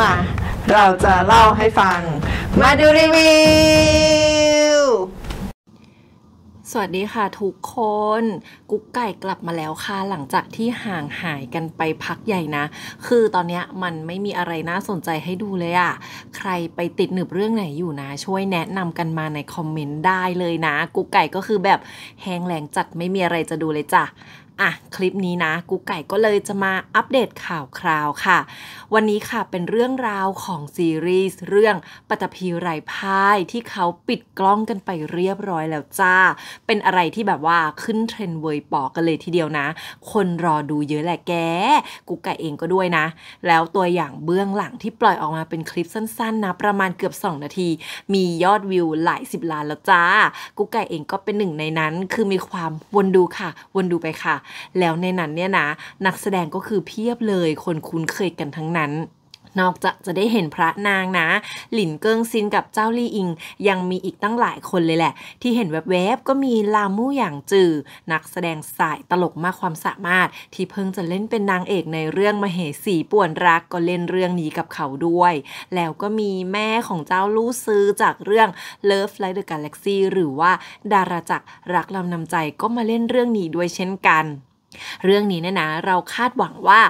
มาเราจะเล่าให้ฟังมาดูรีวิว สวัสดีค่ะทุกคน กุ๊กไก่กลับมาแล้วค่ะ หลังจากที่ห่างหายกันไปพักใหญ่นะ คือตอนนี้มันไม่มีอะไรน่าสนใจให้ดูเลยอะใครไปติดหนึบเรื่องไหนอยู่นะ ช่วยแนะนำกันมาในคอมเมนต์ได้เลยนะ กุ๊กไก่ก็คือแบบแห้งแหลงจัดไม่มีอะไรจะดูเลยจ้ะอ่ะ คลิปนี้นะกูไก่ก็เลยจะมาอัปเดตข่าวคราวค่ะ วันนี้ค่ะเป็นเรื่องราวของซีรีส์เรื่องปัตภีไรพายที่เขาปิดกล้องกันไปเรียบร้อยแล้วจ้า เป็นอะไรที่แบบว่าขึ้นเทรนเวยปอกันเลยทีเดียวนะ คนรอดูเยอะแหละแกกูไก่เองก็ด้วยนะแล้วตัวอย่างเบื้องหลังที่ปล่อยออกมาเป็นคลิปสั้น ๆนะ ประมาณเกือบ 2 นาที มียอดวิวหลายสิบล้านแล้วจ้ากูไก่เองก็เป็นหนึ่งในนั้น คือมีความวนดูค่ะ วนดูไปค่ะแล้วในนั้นเนี่ยนะนักแสดงก็คือเพียบเลยคนคุ้นเคยกันทั้งนั้นนอกจากจะได้เห็นพระนางนะ หลินเกิงซินกับเจ้าลี่อิง ยังมีอีกตั้งหลายคนเลยแหละ ที่เห็นแวบๆก็มีลามู่หยางจือนักแสดงสายตลกมากความสามารถ ที่เพิ่งจะเล่นเป็นนางเอกในเรื่องมเหสีป่วนรักก็เล่นเรื่องนี้กับเขาด้วย แล้วก็มีแม่ของเจ้าลู่ซื้อจากเรื่อง Love Like the Galaxy หรือว่าดาราจักรรักลำนำใจก็มาเล่นเรื่องนี้ด้วยเช่นกันเรื่องนี้เนี่ยนะเราคาดหวังว่า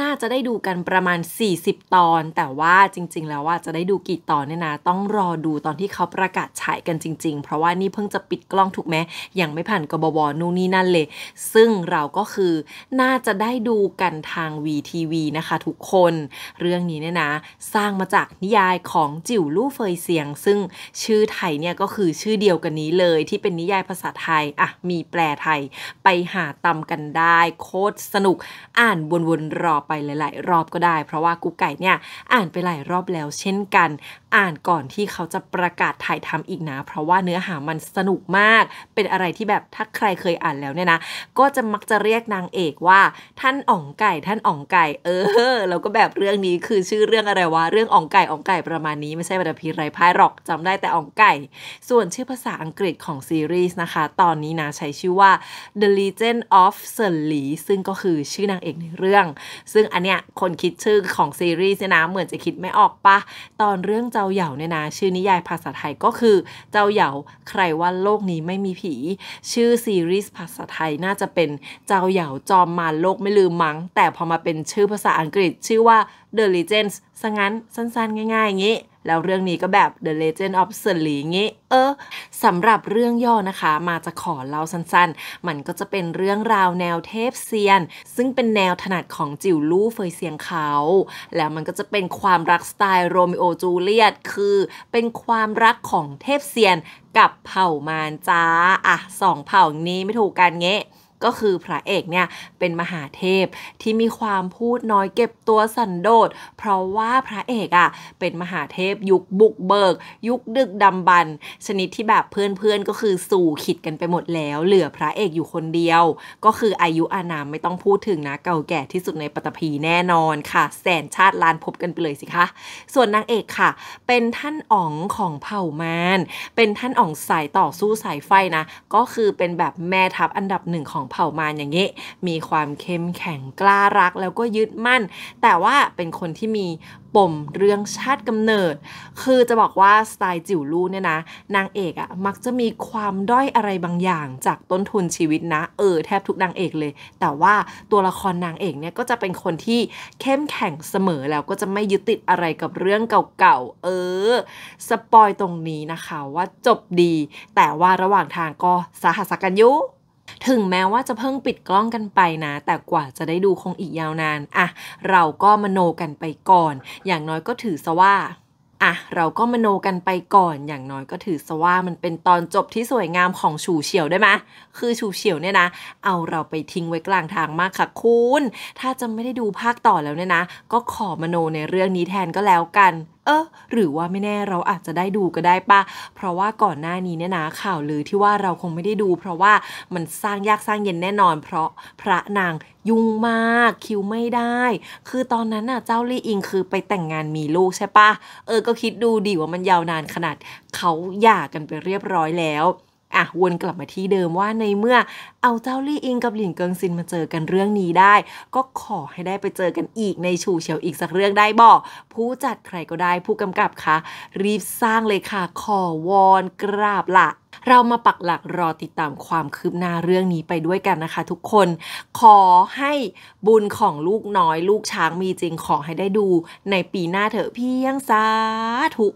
น่าจะได้ดูกันประมาณ 40 ตอน แต่ว่าจริง ๆ แล้วว่าจะได้ดูกี่ตอนเนี่ยนะ ต้องรอดูตอนที่เขาประกาศฉายกันจริงๆเพราะว่านี่เพิ่งจะปิดกล้องถูกไหมยังไม่ผ่านกบบนู่นนี่นั่นเลย ซึ่งเราก็คือน่าจะได้ดูกันทาง VTV นะคะทุกคน เรื่องนี้เนี่ยนะ สร้างมาจากนิยายของจิ๋วลู่เฟยเสียง ซึ่งชื่อไทยเนี่ยก็คือชื่อเดียวกันนี้เลย ที่เป็นนิยายภาษาไทย อ่ะมีแปลไทยไปหาตำกันได้ได้โคตรสนุกอ่านวนๆรอไปหลาย ๆ รอบก็ได้เพราะว่ากุ๊กไก่เนี่ยอ่านไปหลายรอบแล้ว เช่นกัน อ่านก่อนที่เขาจะประกาศถ่ายทำอีกนะเพราะว่าเนื้อหามันสนุกมาก เป็นอะไรที่แบบถ้าใครเคยอ่านแล้วเนี่ยนะก็จะมักจะเรียกนางเอกว่าท่านอ่องไก่ ท่านอ่องไก่ เออแล้วก็แบบเรื่องนี้คือชื่อเรื่องอะไรวะเรื่องอ่องไก่อ่องไก่ประมาณนี้ไม่ใช่บรรพีไรพายหรอกจำได้แต่อ่องไก่ ส่วนชื่อภาษาอังกฤษของซีรีส์นะคะตอนนี้นะใช้ชื่อว่า The Legend of Sir นหลีซึ่งก็คือชื่อนางเอกในเรื่อง ซึ่งอันเนี้ยคนคิดชื่อของซีรีส์นะเหมือนจะคิดไม่ออกปะ ตอนเรื่องเจ้าเหย่าเนี่ยนะ ชื่อนิยายภาษาไทยก็คือเจ้าเหย่าใครว่าโลกนี้ไม่มีผี ชื่อซีรีส์ภาษาไทยน่าจะเป็นเจ้าเหย่าจอมมารโลกไม่ลืมมั้ง แต่พอมาเป็นชื่อภาษาอังกฤษชื่อว่า The Legends ซะงั้นสั้นๆ ง่ายๆอย่างนี้แล้วเรื่องนี้ก็แบบ The Legend of s e l i งี้ เออสำหรับเรื่องย่อนะคะ มาจะขอเล่าสั้นๆ มันก็จะเป็นเรื่องราวแนวเทพเซียน ซึ่งเป็นแนวถนัดของจิ๋วลู่เฟยเซียงเขา แล้วมันก็จะเป็นความรักสไตล์โรมิโอ จูเลียต คือ เป็นความรักของเทพเซียนกับเผ่ามารจ้า อ่ะ สองเผ่านี้ไม่ถูกกันเงี้ก็คือพระเอกเนี่ยเป็นมหาเทพที่มีความพูดน้อยเก็บตัวสันโดษเพราะว่าพระเอกอะ่ะเป็นมหาเทพยุคบุกเบิก ยุคดึกดำบรรชนิดที่แบบเพื่อน ๆ ก็คือสู่ขิดกันไปหมดแล้ว เหลือพระเอกอยู่คนเดียว ก็คืออายุอานามไม่ต้องพูดถึงนะเก่าแก่ที่สุดในปฐพีแน่นอนค่ะ แสนชาติลานพบกันไปเลยสิคะส่วนนางเอกค่ะ เป็นท่านอ๋องของเผ่ามานเป็นท่านอ๋องสายต่อสู้สายไฟนะก็คือเป็นแบบแม่ทัพอันดับหนึ่งของเผ่ามารอย่างนี้มีความเข้มแข็งกล้ารักแล้วก็ยึดมั่น แต่ว่าเป็นคนที่มีปมเรื่องชาติกำเนิดคือจะบอกว่าสไตล์จิ๋วลู่เนี่ยนะนางเอกอะมักจะมีความด้อยอะไรบางอย่างจากต้นทุนชีวิตนะ เออแทบทุกนางเอกเลย แต่ว่าตัวละครนางเอกเนี่ยก็จะเป็นคนที่เข้มแข็งเสมอแล้วก็จะไม่ยึดติดอะไรกับเรื่องเก่าๆเออ สปอยตรงนี้นะคะว่าจบดี แต่ว่าระหว่างทางก็สาหัสกันยุ่ถึงแม้ว่าจะเพิ่งปิดกล้องกันไปนะ แต่กว่าจะได้ดูคงอีกยาวนานอ่ะเราก็มโนกันไปก่อน อย่างน้อยก็ถือซะว่าอ่ะเราก็มโนกันไปก่อน อย่างน้อยก็ถือซะว่ามันเป็นตอนจบที่สวยงามของฉูเฉียวได้ไหมคือฉูเฉียวเนี่ยนะ เอาเราไปทิ้งไว้กลางทางมากค่ะคุณถ้าจะไม่ได้ดูภาคต่อแล้วเนี่ยนะ ก็ขอมโนในเรื่องนี้แทนก็แล้วกันเออหรือว่าไม่แน่เราอาจจะได้ดูก็ได้ปะเพราะว่าก่อนหน้านี้เนี่ยนะข่าวลือที่ว่าเราคงไม่ได้ดู เพราะว่ามันสร้างยากสร้างเย็นแน่นอน เพราะพระนางยุ่งมากคิวไม่ได้ คือตอนนั้นน่ะเจ้าลี่อิงคือไปแต่งงานมีลูกใช่ปะเออก็คิดดูดีว่ามันยาวนานขนาดเขาหย่ากันไปเรียบร้อยแล้วอ่ะวนกลับมาที่เดิมว่าในเมื่อเอาเจ้าลี่อิงกับหลินเกิงซินมาเจอกันเรื่องนี้ได้ ก็ขอให้ได้ไปเจอกันอีกในชูเฉียวอีกสักเรื่องได้บอกผู้จัดใครก็ได้ผู้กำกับคะ รีบสร้างเลยค่ะ ขอวอนกราบละเรามาปักหลักรอติดตามความคืบหน้าเรื่องนี้ไปด้วยกันนะคะทุกคน ขอให้บุญของลูกน้อย ลูกช้างมีจริงขอให้ได้ดู ในปีหน้าเถอะเพียงสาธุ